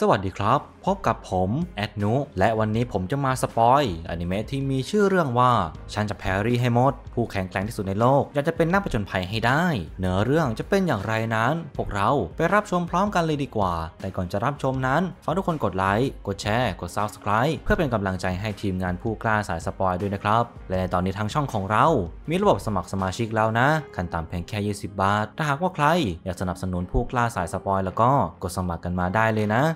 สวัสดีครับ พบกับผม แอดนุและวันนี้ผมจะมาสปอยอนิเมะที่มีชื่อเรื่องว่าฉันจะแพรรี่ให้หมดผู้แข็งแกร่งที่สุดในโลกอยากจะเป็นนักปะจนภัยให้ได้เนื้อเรื่องจะเป็นอย่างไรนั้น พวกเราไปรับชมพร้อมกันเลยดีกว่า แต่ก่อนจะรับชมนั้นฝากทุกคนกดไลค์กดแชร์กด Subscribe เพื่อเป็นกำลังใจให้ทีมงานผู้กล้าสายสปอยด้วยนะครับและในตอนนี้ทางช่องของเรา มีระบบสมัครสมาชิกแล้วนะขั้นต่ำเพียงแค่ 20 บาทถ้าหากว่าใคร อยากสนับสนุนผู้กล้าสายสปอย แล้วก็กดสมัครกันมาได้เลยนะ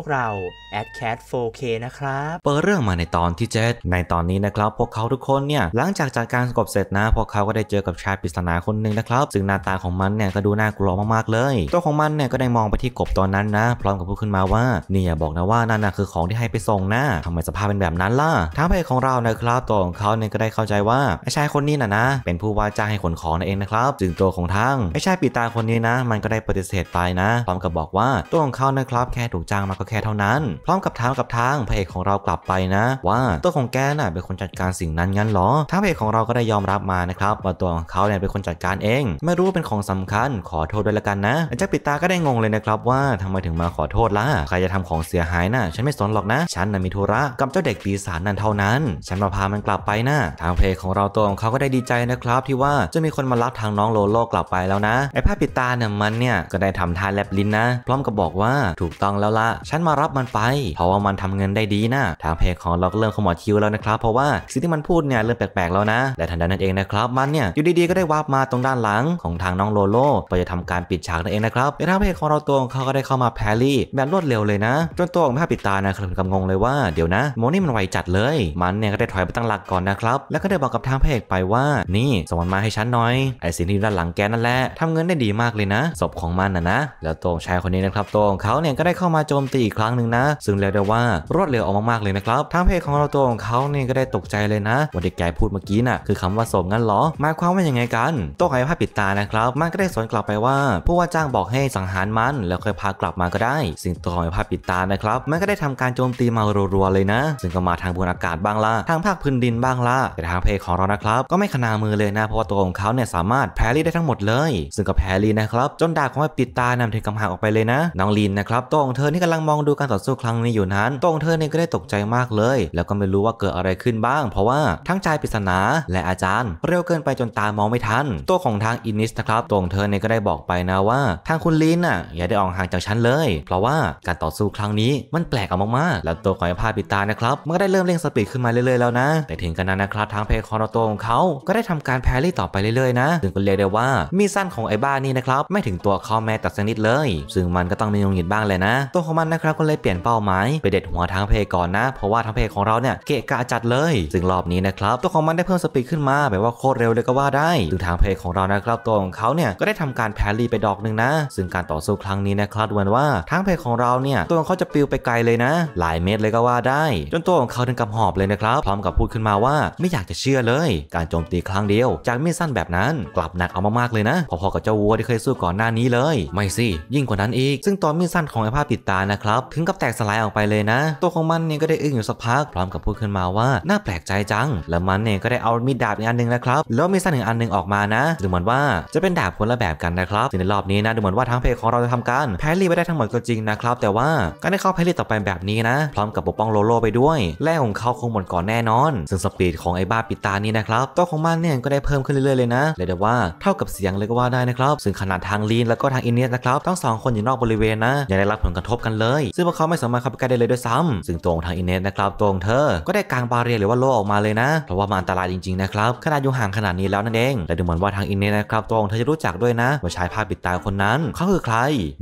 วกเรา a d cat 4k นะครับ เปิดเรื่องมาในตอนที่7ในตอนนี้นะครับ พวกเขาทุกคนเนี่ย หลังจากจัดการกบเสร็จนะ พวกเขาก็ได้เจอกับชายปริศนาคนหนึ่งนะครับ ซึ่งหน้าตาของมันเนี่ย ก็ดูน่ากลัวมากๆเลย ตัวของมันเนี่ย ก็ได้มองไปที่กบตอนนั้นนะ พร้อมกับพูดขึ้นมาว่าเนี่ยบอกนะว่านั่นนะคือของที่ให้ไปส่งนะทำไมสภาพเป็นแบบนั้นล่ะ ทางเพของเรานะครับ ตัวของเขาเนี่ย ก็ได้เข้าใจว่า ไอ้ชายคนนี้นะนะ เป็นผู้ว่าจ้างให้ขนของนั่นเองนะครับ จึงตัวของทั้ง ไอ้ชายปีตาคนนี้นะ มันก็ได้ปฏิเสธไปนะพร้อมกับบอกว่าตัวของเขานะครับแค่ถูกจ้างมาก็แค่เท่านั้นพร้อมกับท้ากับทางพระเอกของเรากลับไปนะ ว่าตัวของแกน่ะเป็นคนจัดการสิ่งนั้นงั้นหรอทางพระเอกของเราก็ได้ยอมรับมานะครับ ว่าตัวของเขาเนี่ยเป็นคนจัดการเองไม่รู้เป็นของสำคัญขอโทษด้วยละกันนะอเจาปิตาก็ได้งงเลยนะครับว่าทำไมถึงมาขอโทษล่ะใครจะทำของเสียหายน่ะฉันไม่สนหรอกนะฉันน่ะมีธุระกับเจ้าเด็กปีศาจนั่นเท่านั้นฉันมาพามันกลับไปนะทางเพจของเราตัวของเขาก็ได้ดีใจนะครับ ที่ว่าจะมีคนมารับทางน้องโลโลกลับไปแล้วนะไอ้ผ้าปิดตาเนี่ยมันเนี่ยก็ได้ทำท่าแลบลิ้นนะ พร้อมกับบอกว่าถูกต้องแล้วละฉันมารับมันไป เพราะว่ามันทำเงินได้ดีนะ ทางเพจของเราก็เริ่มขมวดคิ้วแล้วนะครับ เพราะว่าสิ่งที่มันพูดเนี่ยเริ่มแปลกๆแล้วนะและทันใดนั้นเองนะครับมันเนี่ยอยู่ดีๆก็ได้วาบมาตรงด้านหลังของทางน้องโลโลเพื่อจะทำการปิดฉากนั่นเองนะครับในทางเพจของเราตัวเขาก็ได้เข้ามาแพรลี่แบบรวดเร็วเลยนะ จนตัวของแม่ปิดตานะครับกำงงเลยว่าเดี๋ยวนะโมนี่มันไวจัดเลย มันเนี่ยก็ได้ถอยไปตั้งหลักก่อนนะครับแล้วก็ได้บอกกับทางเพจไปว่านี่ส่งมันมาให้ฉันหน่อยไอ้สิ่งที่ด้านหลังแกนั่นแหละทำเงินได้ดีมากเลยนะศพของมันนะนะแล้วตัวชายคนนี้นะครับตัวของเขาเนี่ยก็ได้เข้ามาโจมตีติอีกครั้งหนึ่งนะซึ่งเรียกได้ว่ารวดเร็วออกมากๆเลยนะครับทางเพจของเราตัวของเขาเนี่ก็ได้ตกใจเลยนะว่าเด็กแกพูดเมื่อกี้น่ะคือคำว่าสมงั้นหรอหมายความว่าอย่างไงกันตัวไอ้ผ้าปิดตานะครับ มันก็ได้สวนกลับไปว่า ผู้ว่าจ้างบอกให้สังหารมัน แล้วค่อยพากลับมาก็ได้สิ่งตัวของไอ้ผ้าปิดตานะครับมันก็ได้ทำการโจมตีมารัวๆเลยนะ ซึ่งก็มาทางบนอากาศบ้างล่ะทางภาคพื้นดินบ้างล่ะแต่ทางเพจของเรานะครับก็ไม่ขนามือเลยนะเพราะว่าตัวของเขาเนี่ยสามารถแพรลี่ได้ทั้งหมดเลย ซึ่งก็แพรี่นะครับ จนดาบของไอ้ปิดตานำเธกำหักออกไปเลยนะ น้องลินนะครับตัวของเธอที่กำลังมองดูการต่อสู้ครั้งนี้อยู่นั้นตัวของเธอเนี่ยก็ได้ตกใจมากเลย แล้วก็ไม่รู้ว่าเกิดอะไรขึ้นบ้าง เพราะว่าทั้งชายปริศนา และอาจารย์เร็วเกินไปจนตามองไม่ทัน ตัวของทางอินิสนะครับตัวของเธอเนี่ยก็ได้บอกไปนะว่า ทางคุณลินน่ะอย่าได้ออกห่างจากฉันเลย เพราะว่าการต่อสู้ครั้งนี้มันแปลกออกมากๆ แล้วตัวของไอ้พาปิตานะครับมันก็ได้เริ่มเร่งสปีดขึ้นมาเรื่อยๆแล้วนะ แต่ถึงกันนั้นนะครับทางเพคอรโตของเขา ก็ได้ทำการแพรี่ต่อไปเรื่อยๆนะ ซึ่งก็เรียกได้ว่า มีสั้นของไอ้บ้านี่นะครับไม่ถึงตัวเขาแม้แต่สนิดเลย ซึ่งมันก็ต้องมีงงหิดบ้างเลยนะ ตัวของมันนะนะครับก็เลยเปลี่ยนเป้าหมายไปเด็ดหัวทางเพก่อนนะ เพราะว่าทางเพของเราเนี่ย เกะกะจัดเลย ซึ่งรอบนี้นะครับตัวของมันได้เพิ่มสปีดขึ้นมาแบบว่าโคตรเร็วเลยก็ว่าได้ซึ่งทางเพของเรานะครับ ตัวของเขาเนี่ยก็ได้ทำการแพรีไปดอกหนึ่งนะ ซึ่งการต่อสู้ครั้งนี้นะครับดูเหมือนว่า ทางเพของเราเนี่ยตัวของเขาจะปลิวไปไกลเลยนะ หลายเมตรเลยก็ว่าได้จนตัวของเขาถึงกับหอบเลยนะครับ พร้อมกับพูดขึ้นมาว่าไม่อยากจะเชื่อเลย การโจมตีครั้งเดียว จากมีดสั้นแบบนั้น กลับหนักเอามากๆเลยนะพอๆกับเจ้าวัวที่เคยสู้ก่อนหน้านี้เลยไม่สิยิ่งกว่านั้นอีกซึ่งตอนมีดสั้นของไอ้ภาพติดตานะครครับถึงกับแตกสลายออกไปเลยนะ ตัวของมันเนี่ยก็ได้อึ้งอยู่สักพัก พร้อมกับพูดขึ้นมาว่าน่าแปลกใจจัง แล้วมันเนี่ยก็ได้เอามีดดาบอีกอันนึงนะครับแล้วมีสั้นหนึ่งอันนึงออกมานะ ดูเหมือนว่าจะเป็นดาบคนละแบบกันนะครับในรอบนี้นะดูเหมือนว่าทางเพลของเราจะทำการแพรรี่ไปได้ทั้งหมดก็จริงนะครับแต่ว่าการได้เข้าแพรรี่ต่อไปแบบนี้นะพร้อมกับปกป้องโลโลไปด้วย แรงของเขาคงหมดก่อนแน่นอน ซึ่งสปีดของไอ้บ้าปิตานี่นะครับตัวของมันเนี่ยก็ได้เพิ่มขึ้นเรื่อยๆเลยนะเลยแต่ว่าเท่ากับเสียงเลยก็ว่าได้นะครับซึ่งขนาดทางลีนแล้วก็ทางอินเนียนะครับทั้งสองคนอยู่นอกบริเวณนะยังได้รับผลกระทบกันเลซึ่งพวกเขาไม่สามารถเข้าไปใกล้ได้เลยด้วยซ้ำซึ่งตรงทางอินเนสนะครับ ตรงเธอ ก็ได้กางบาเรียหรือว่าโล่ออกมาเลยนะ เพราะว่ามันอันตรายจริงๆนะครับ ขนาดอยู่ห่างขนาดนี้แล้วนั่นเอง แต่ดูเหมือนว่าทางอินเนสนะครับ ตรงเธอจะรู้จักด้วยนะว่าชายผ้าปิดตาคนนั้น เขาคือใคร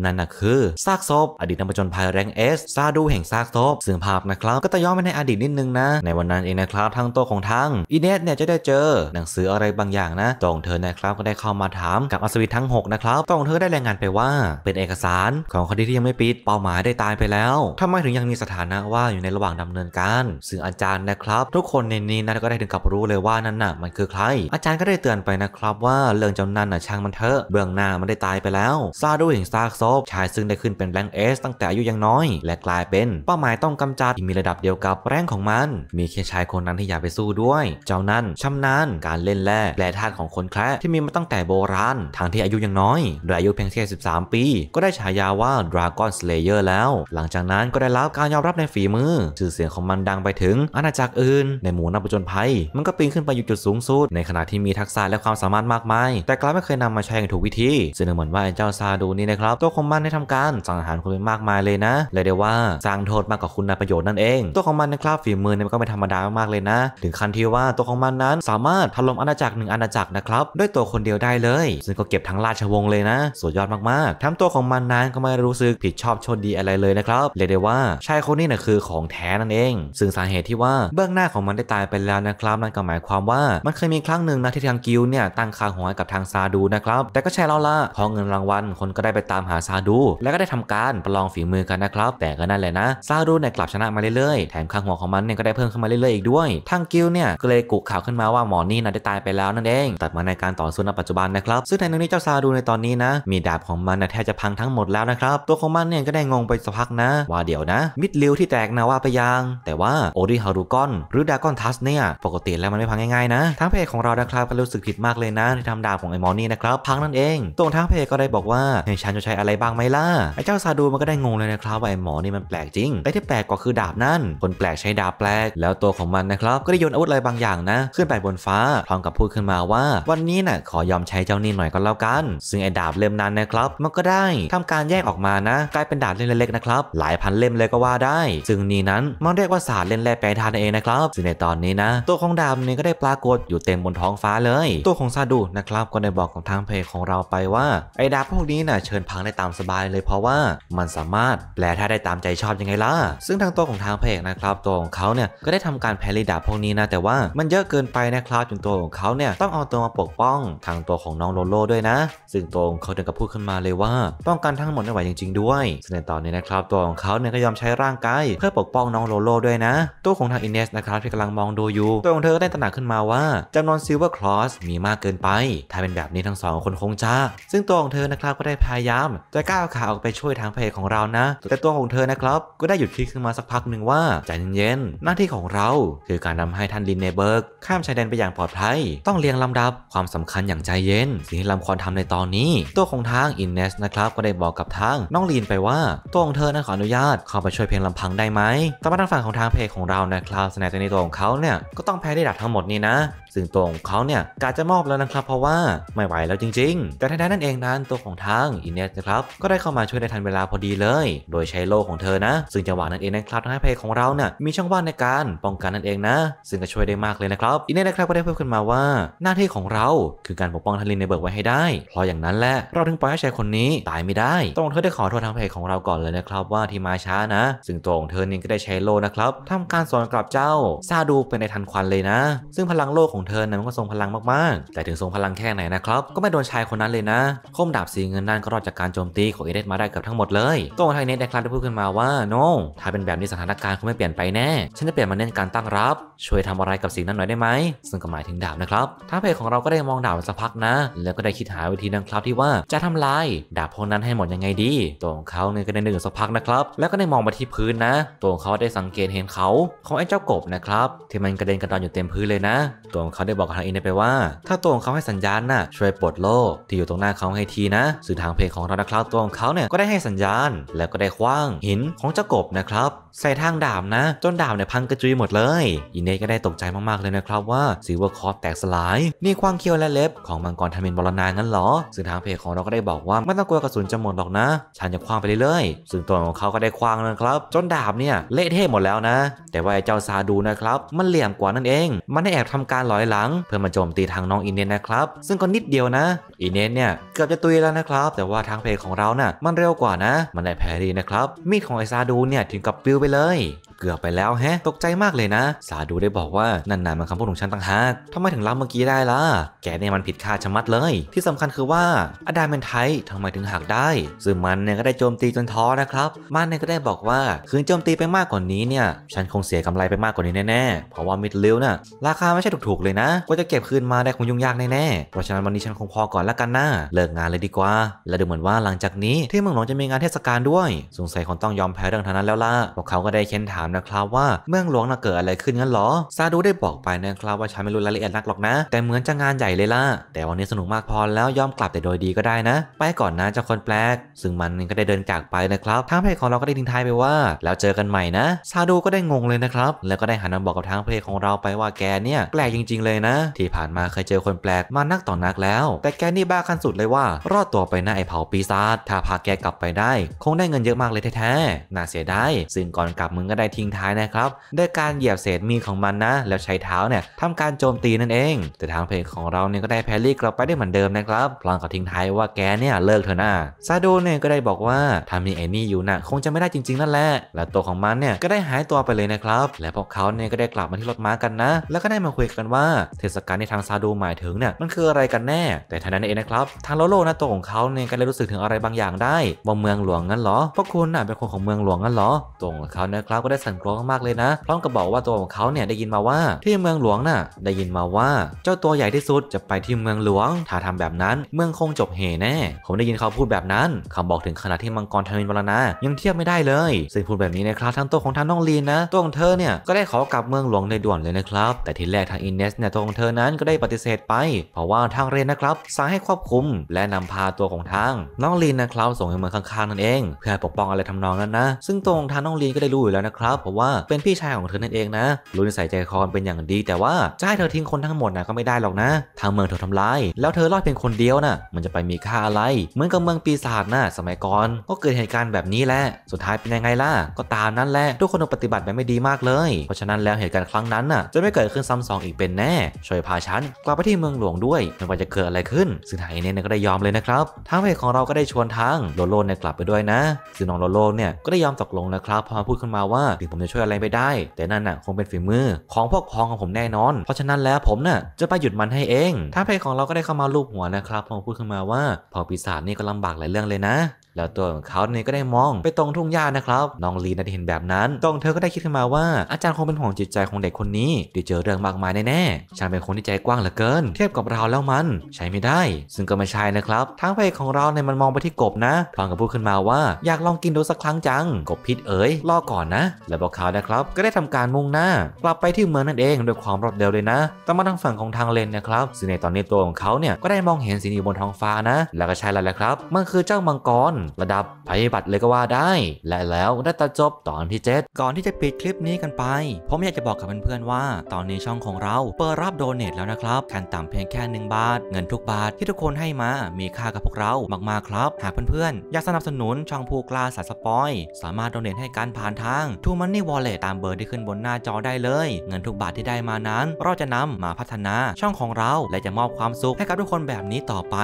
นั่นนะคือ ซากศพ อดีตนักประจนภัยแรงเอสซาดูแห่งซากศพซึ่งภาพนะครับ ก็ตะย้อนไปในอดีตนิดนึงนะ ในวันนั้นเองนะครับทางโตของทางอินเนสเนี่ยจะได้เจอหนังสืออะไรบางอย่างนะ ตรงเธอนะครับก็ได้เข้ามาถามกับอัศวินทั้ง6นะครับตรงเธอได้รายงานไปว่าเป็นเอกสารของคดีที่ยังไม่ปิดเป้าหมายได้ตายไปแล้วทำไมถึงยังมีสถานะว่าอยู่ในระหว่างดำเนินการซึ่งอาจารย์นะครับ ทุกคนในนี้นะก็ได้ถึงกับรู้เลยว่านั่นน่ะมันคือใคร อาจารย์ก็ได้เตือนไปนะครับว่าเรื่องเจ้านั่นน่ะช่างมันเถอะเบื้องหน้ามันได้ตายไปแล้วซาดูแห่งซากศพชายซึ่งได้ขึ้นเป็นแรงเอสตั้งแต่อายุยังน้อย และกลายเป็น เป้าหมายต้องกำจัดที่มีระดับเดียวกับแรงของมัน มีแค่ชายคนนั้นที่อยากไปสู้ด้วย เจ้านั่นชำนาญการเล่นแร่แปรธาตุของคนแคร์ที่มีมาตั้งแต่โบราณทางที่อายุยังน้อยโดยอายุเพียงแค่13 ปี ก็ได้ฉายาว่า Dragon Slayer แล้วหลังจากนั้นก็ได้รับการยอมรับในฝีมือ ชื่อเสียงของมันดังไปถึง อาณาจักรอื่น ในหมู่นักประจญภัย มันก็ปีนขึ้นไปอยู่จุดสูงสุด ในขณะที่มีทักษะและความสามารถมากมาย แต่กลับไม่เคยนำมาใช้อย่างถูกวิธี ซึ่งเหมือนว่าเจ้าซาดูนี่นะครับ ตัวของมันได้ทำการสังหารคนไปมากมายเลยนะ เลยได้ว่าสร้างโทษมากกว่าคุณในประโยชน์นั่นเอง ตัวของมันนะครับฝีมือเนี่ยมันก็ไม่ธรรมดามากเลยนะ ถึงขั้นที่ว่าตัวของมันนั้นสามารถถล่มอาณาจักรหนึ่งอาณาจักรนะครับ ด้วยตัวคนเดียวได้เลย ซึ่งก็เก็บทั้งราชวงศ์เลยนะสุดยอดมากๆทั้งตัวของมันนั้นก็ไม่รู้สึกผิดชอบชดดีอะไรเลเลยนะครับเรียกได้ว่าชายคนนี้นะคือของแท้นั่นเอง ซึ่งสาเหตุที่ว่าเบื้องหน้าของมันได้ตายไปแล้วนะครับนั่นก็หมายความว่ามันเคยมีครั้งหนึ่งนะที่ทางกิลเนี่ยตั้งคาหัวกับทางซาดูนะครับแต่ก็ใช่แล้วล่ะพอเงินรางวัลคนก็ได้ไปตามหาซาดู และก็ได้ทำการประลองฝีมือกันนะครับแต่ก็นั่นแหละนะซาดูเนี่ยกลับชนะมาเรื่อยๆแถมคาหัวของมันเนี่ยก็ได้เพิ่มขึ้นมาเรื่อยๆอีกด้วยทางกิลเนี่ยก็เลยกุข่าวขึ้นมาว่าหมอนี่นะได้ตายไปแล้วนั่นเอง ตัดมาในการต่อสู้ในปัจจุบันนะครับซึ่งในนี้เจ้าซาดูในตอนนี้นะมีดาบของมันแทบจะพังทั้งหมดแล้วนะครับตัวของมันเนี่ยก็ได้งงไปสักพักนะว่าเดี๋ยวนะ มิดลิวที่แตกนะว่าไปยัง แต่ว่า โอริฮารุกอนหรือดากอนทัสเนี่ยปกติแล้วมันไม่พังง่ายๆนะทั้งเพจของเรานะครับก็รู้สึกผิดมากเลยนะ ที่ทำดาบของไอ้มอนี่นะครับพังนั่นเองตรงทั้งเพจก็ได้บอกว่าเฮ้ฉันจะใช้อะไรบ้างไหมล่ะไอ้เจ้าซาดูมันก็ได้งงเลยนะครับว่าไอ้หมอนี่มันแปลกจริง ไอ้ที่แปลกก็คือดาบนั่นคนแปลกใช้ดาบแปลกแล้วตัวของมันนะครับก็ได้โยนอาวุธอะไรบางอย่างนะขึ้นไปบนฟ้าพร้อมกับพูดขึ้นมาว่า วันนี้นะ่ะขอยอมใช้เจ้านี่หน่อยก็แล้วกัน ซึ่งไอ้ดาบเล่มนั้นนะครับมันก็ได้ทำการแยกออกมานะ กลายเป็นดาบเลเล็กนะครับหลายพันเล่มเลยก็ว่าได้ ซึ่งนี่นั้นมันเรียกว่าศาสตร์เล่นแร่แปรธาตุเองนะครับซึ่งในตอนนี้นะ ตัวของดาบนี่ก็ได้ปรากฏอยู่เต็มบนท้องฟ้าเลย ตัวของซาดูนะครับก็ได้บอกกับทางเพจของเราไปว่าไอ้ดาบพวกนี้นะ่ะเชิญพังได้ตามสบายเลยเพราะว่า มันสามารถแปลธาตุได้ตามใจชอบยังไงล่ะ ซึ่งทางตัวของทางเพจนะครับตัวของเขาเนี่ยก็ได้ทำการแพรีดาบพวกนี้นะแต่ว่ามันเยอะเกินไปนะครับจนตัวของเขาเนี่ยต้องเอาตัวมาปกป้องทางตัวของน้องโลโลด้วยนะ ซึ่งตัวของเขาถึงกับพูดขึ้นมาเลยว่าป้องกันทั้งหมดไม่ไหวจริงๆ ด้วยซึ่งในตอนนี้นะครับตัวของเขาเนี่ยก็ยอมใช้ร่างกายเพื่อปกป้องน้องโลโลด้วยนะ ตัวของทางอินเนสนะครับที่กำลังมองดูอยู่ ตัวของเธอก็ได้ตระหนักขึ้นมาว่าจำนวนซิลเวอร์คลอสมีมากเกินไป ถ้าเป็นแบบนี้ทั้งสองคนคงจะซึ่งตัวของเธอนะครับก็ได้พยายามจะก้าวขาออกไปช่วยทางเพจของเรานะ แต่ตัวของเธอนะครับก็ได้หยุดคิดขึ้นมาสักพักหนึ่งว่า ใจเย็นๆหน้าที่ของเรา คือการนำให้ท่านลินเนเบิร์กข้ามชายแดนไปอย่างปลอดภัยต้องเรียงลำดับความสำคัญอย่างใจเย็นสิ่งที่ลำคอนทำในตอนนี้ตัวของทางอินเนสนะครับก็ได้บอกกับทางน้องลีนไปว่าตัวของเธอนั้นขออนุญาตเข้าไปช่วยเพียงลำพังได้ไหมแต่ว่าทางฝั่งของทางเพจของเรานะครับสนายตัวนี้ตัวของเขาเนี่ย ก็ต้องแพ้ได้ดัดทั้งหมดนี่นะซึ่งตัวของเขาเนี่ยกาจะมอบแล้วนะครับ เพราะว่าไม่ไหวแล้วจริงๆแต่ทันใดนั่นเองนั้นตัวของทางอินเนสนะครับก็ได้เข้ามาช่วยในทันเวลาพอดีเลย โดยใช้โล่ของเธอนะ ซึ่งจังหวะนั้นเองนะครับทำให้เพลของเราเนี่ยมีช่องว่างในการป้องกันนั่นเองนะ ซึ่งก็ช่วยได้มากเลยนะครับอินเนสนะครับก็ได้เพิ่มขึ้นมาว่าหน้าที่ของเราคือการปกป้องทันลินในเบิร์กไว้ให้ได้เพราะอย่างนั้นแหละเราถึงปล่อยให้ชายคนนี้ตายไม่ได้ตรงเธอได้ขอโทษทางเพลของเราก่อนเลยนะครับว่าที่มาช้านะ ซึ่งตัวของเธอเองก็ได้ใช้โล่นะครับทำการสอนกลับเจ้าซาดูเป็นในทันควันเลยนะ ซึ่งพลังโล่ของเธอนั้นมันก็ทรงพลังมากๆ แต่ถึงทรงพลังแค่ไหนนะครับ ก็ไม่โดนชายคนนั้นเลยนะ คมดาบสีเงินนั่นก็รอดจากการโจมตีของเอเดสมาได้เกือบทั้งหมดเลยก็ทางเนตได้คลาดได้พูดขึ้นมาว่าโน no, ถ้าเป็นแบบนี้สถานการณ์คงไม่เปลี่ยนไปแน่ ฉันจะเปลี่ยนมาเน้นการตั้งรับ ช่วยทำอะไรกับสิ่งนั้นหน่อยได้ไหม ซึ่งก็หมายถึงดาบนะครับท้าเพจของเราก็ได้มองดาบสักพักนะ แล้วก็ได้คิดหาวิธีดังคราวที่ว่า จะทำลายดาบพวกนั้นให้หมดยังไง ดีตัวของเขาเนี่ยก็ได้นึกสักพักนะครับแล้วก็ได้มองมาที่พื้นนะตัวของเขาได้สังเกตเห็นเขาของไอ้เจ้ากบนะครับที่มันกระเด็นกระดอนอยู่เต็มพื้นเลยนะตัวของเขาได้บอกกับทางอินไปว่าถ้าตัวของเขาให้สัญญาณน่ะช่วยปลดโลกที่อยู่ตรงหน้าเขาให้ทีนะ สื่อทางเพลงของเรานะครับตัวของเขาเนี่ยก็ได้ให้สัญญาณแล้วก็ได้คว้างหินของเจ้ากบนะครับใส่ทางดาบนะจนดาบเนี่ยพังกระจุยหมดเลย อินเนก็ได้ตกใจมากๆเลยนะครับว่าซิวเวอร์คอร์แตกสลายนี่ควางเคียวและเล็บของมังกรทามินบอลนางั้นหรอ สื่อทางเพจของเราก็ได้บอกว่าไม่ต้องกลัวกระสุนจะหมดหรอกนะ ฉันจะคว้างไปเรื่อยๆส่่นตัวของเขาก็ได้คว้างนะครับ จนดาบเนี่ยเละเทะหมดแล้วนะ แต่ว่าไอ้เจ้าซาดูนะครับมันเหลี่ยมกว่านั่นเอง มันได้แอบทำการลอยอยหลังเพื่อมาโจมตีทางน้องอินเนสนะครับ ซึ่งก็นิดเดียวนะอินเนสเนี่ยเกือบจะตุยแล้วนะครับ แต่ว่าทางเพลของเรานะ่ะมันเร็วกว่านะ มันได้แพรี่นะครับ มีดของไอซาดูเนี่ย ถึงกับปิวไปเลยเกือบไปแล้วแฮะตกใจมากเลยนะ สาดูได้บอกว่านั่นน่ะมันคำพูดของฉันต่างหากทำไมถึงรับเมื่อกี้ได้ล่ะแกเนี่ยมันผิดคาดชะมัดเลย ที่สำคัญคือว่าอดามเป็นไทยทำไมถึงหักได้ซึ่งมันเนี่ยก็ได้โจมตีจนท้อนะครับ มันเนี่ยก็ได้บอกว่าคืนโจมตีไปมากกว่านี้เนี่ยฉันคงเสียกำไรไปมากกว่านี้แน่ๆ เพราะว่ามิดเลยวน่ะราคาไม่ใช่ถูกๆเลยนะกว่าจะเก็บคืนมาได้คงยุ่งยากแน่ๆเพราะฉะนั้นวันนี้ฉันคงพอก่อนละกันนะเลิกงานเลยดีกว่าและดูเหมือนว่าหลังจากนี้ที่เมืองหลวงจะมีงานเทศกาลด้วยสงสัยคงต้องยอมแพ้เรื่องทางนั้นแล้วล่ะพวกเขาก็ได้เค้นถาามนะครับว่าเมืองหลวงน่ะเกิดอะไรขึ้นงั้นหรอซาดูได้บอกไปนะครับว่าฉันไม่รู้รายละเอียดนักหรอกนะ แต่เหมือนจะงานใหญ่เลยล่ะแต่วันนี้สนุกมากพอแล้วยอมกลับแต่โดยดีก็ได้นะ ไปก่อนนะเจ้าคนแปลก ซึ่งมันก็ได้เดินจากไปนะครับทางเพจของเราก็ได้ทิ้งท้ายไปว่าแล้วเจอกันใหม่นะซาดูก็ได้งงเลยนะครับแล้วก็ได้หันมาบอกกับทางเพจของเราไปว่าแกเนี่ยแปลกจริงๆเลยนะ ที่ผ่านมาเคยเจอคนแปลกมานักต่อนักแล้ว แต่แกนี่บ้าขั้นสุดเลยว่ารอดตัวไปนะไอ้เผาปีศาจถ้าพาแกกลับไปได้ คงได้เงินเยอะมากเลยแท้ๆ น่าเสียดายซึ่งก่อนกลับมึงก็ได้ทิ้งท้ายนะครับ ด้วยการเหยียบเศษมีของมันนะ แล้วใช้เท้าเนี่ยทำการโจมตีนั่นเอง แต่ทางเพลงของเราเนี่ยก็ได้แพรลี่กลับไปได้เหมือนเดิมนะครับ พลังก็ทิ้งท้ายว่าแกเนี่ยเลิกเถอะนะซาโดเนี่ยก็ได้บอกว่าถ้ามีไอ้นี่อยู่นะคงจะไม่ได้จริงๆนั่นแหละ และตัวของมันเนี่ยก็ได้หายตัวไปเลยนะครับ และพวกเขาเนี่ยก็ได้กลับมาที่รถม้ากันนะ แล้วก็ได้มาคุยกันว่าเทศกาลที่ทางซาโดหมายถึงเนี่ยมันคืออะไรกันแน่ แต่ทันนั้นเองนะครับ ทางโลโลนะตัวของเขาเนี่ยก็ได้รู้สึกถึงอะไรบางอย่างได้ว่าเมืองหลวงงั้นเหรอพวกคุณน่ะเป็นคนของเมืองหลวงงั้นเหรอตงเขาเนี่ยครับก็ได้สั่นกลัวมากเลยนะพร้อมกับบอกว่าตัวของเขาเนี่ยได้ยินมาว่าที่เมืองหลวงน่ะได้ยินมาว่าเจ้าตัวใหญ่ที่สุดจะไปที่เมืองหลวงถ้าทำแบบนั้น เมืองคงจบเหแน่ผมได้ยินเขาพูดแบบนั้น คำบอกถึงขนาดที่มังกรธนินวรนายังเทียบไม่ได้เลยซึ่งพูดแบบนี้นะครับ ทั้งตัวของท่านน้องลีนนะตัวของเธอเนี่ยก็ได้ขอกลับเมืองหลวงในด่วนเลยนะครับ แต่ทีแรกทางอินเนสเนี่ยตัวของเธอนั้นก็ได้ปฏิเสธไป เพราะว่าทางเรนนะครับสั่งให้ควบคุมและนำพาตัวของทางน้องลีนนะครับส่งไปเมืองข้างๆ นั่นเองเพื่อปกป้องอะไรทำนองนั้นนะ ซึ่งตัวของทานน้องลีนก็ได้รู้อยู่แล้วนะครับับบอกว่าเป็นพี่ชายของเธอนั่นเองนะรู้นิสัยใจคอเป็นอย่างดี แต่ว่าจะให้เธอทิ้งคนทั้งหมดนะก็ไม่ได้หรอกนะทางเมืองถูกทำลายแล้วเธอรอดเพียงคนเดียวนะ่ะมันจะไปมีค่าอะไรเหมือนกับเมืองปีศาจนะ่ะสมัยก่อนก็เกิดเหตุการณ์แบบนี้แหละ สุดท้ายเป็นยังไงล่ะก็ตามนั้นแหละทุกคนปฏิบัติแบบไม่ดีมากเลย เพราะฉะนั้นแล้วเหตุการณ์ครั้งนั้นน่ะจะไม่เกิดขึ้นซ้ำสองอีกเป็นแน่ช่วยพาฉันกลับไปที่เมืองหลวงด้วยไม่ว่าจะเกิดอะไรขึ้นซึ่งทาเนี่ยก็ได้ยอมเลยนะครับทางเพจของเราก็ได้ชวนทางโลโลเนี่ยกลับไปด้วยนะซึ่งน้องโลโลเนี่ยก็ได้ยอมตกลงนะครับ พอพูดขึ้นมาว่าถงผมจะช่วยอะไรไม่ได้ แต่นั่นน่ะ คงเป็นฝีมือ ของพวกพ้องของผมแน่นอน เพราะฉะนั้นแล้วผมน่ะจะไปหยุดมันให้เอง ถ้าเพลของเราก็ได้เข้ามาลูบหัวนะครับ พอพูดขึ้นมาว่า พอปีศาจนี่ก็ลำบากหลายเรื่องเลยนะแล้วตัวของเขาเนี่ยก็ได้มองไปตรงทุ่งหญ้านะครับ น้องลีนด้เห็นแบบนั้น ตรงเธอก็ได้คิดขึ้นมาว่าอาจารย์คงเป็นห่วงจิตใจของเด็กคนนี้ดิเจอเรื่องมากมายแน่ๆฉันเป็นคนที่ใจกว้างเหลือเกิน เทียบกับเราแล้วมัน ใช้ไม่ได้ ซึ่งก็ไม่ใช่นะครับทางเพของเราเนี่ยมันมองไปที่กบนะพังกับพูดขึ้นมาว่าอยากลองกินดูสักครั้งจัง กบพิษเอ๋ย่อก่อนนะ แล้วบอกเขานะครับก็ได้ทำการมุ่งหน้า กลับไปที่เมืองนั่นเองด้วยความรวดเร็วเลยนะแต่มาทางฝั่งของทางเลนนะครับซึ่งในตอนนี้ตัวของเขาเนี่ยก็ได้มองเห็นสิ่งอยู่บนท้องฟ้านะ แล้วก็ใช่แล้วแหละครับมันคือเจ้ามังกรระดับภัยบัตรเลยก็ว่าได้ และแล้ว ได้ตัดจบตอนที่7ก่อนที่จะปิดคลิปนี้กันไป ผมอยากจะบอกกับเพื่อนๆว่าตอนนี้ช่องของเรา เปิดรับโดเนทแล้วนะครับขั้นต่ำเพียงแค่1บาท เงินทุกบาทที่ทุกคนให้มามีค่ากับพวกเรามากๆครับ หากเพื่อนๆอยากสนับสนุนช่องผู้กล้าสายสปอยสามารถโดเนทให้การผ่านทาง t ูม m นนี่วอลเล t ตตามเบอร์ที่ขึ้นบนหน้าจอได้เลย เงินทุกบาทที่ได้มานั้นเราจะนำมาพัฒนาช่องของเราและจะมอบความสุขให้กับทุกคนแบบนี้ต่อไป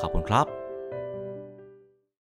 ขอบคุณครับ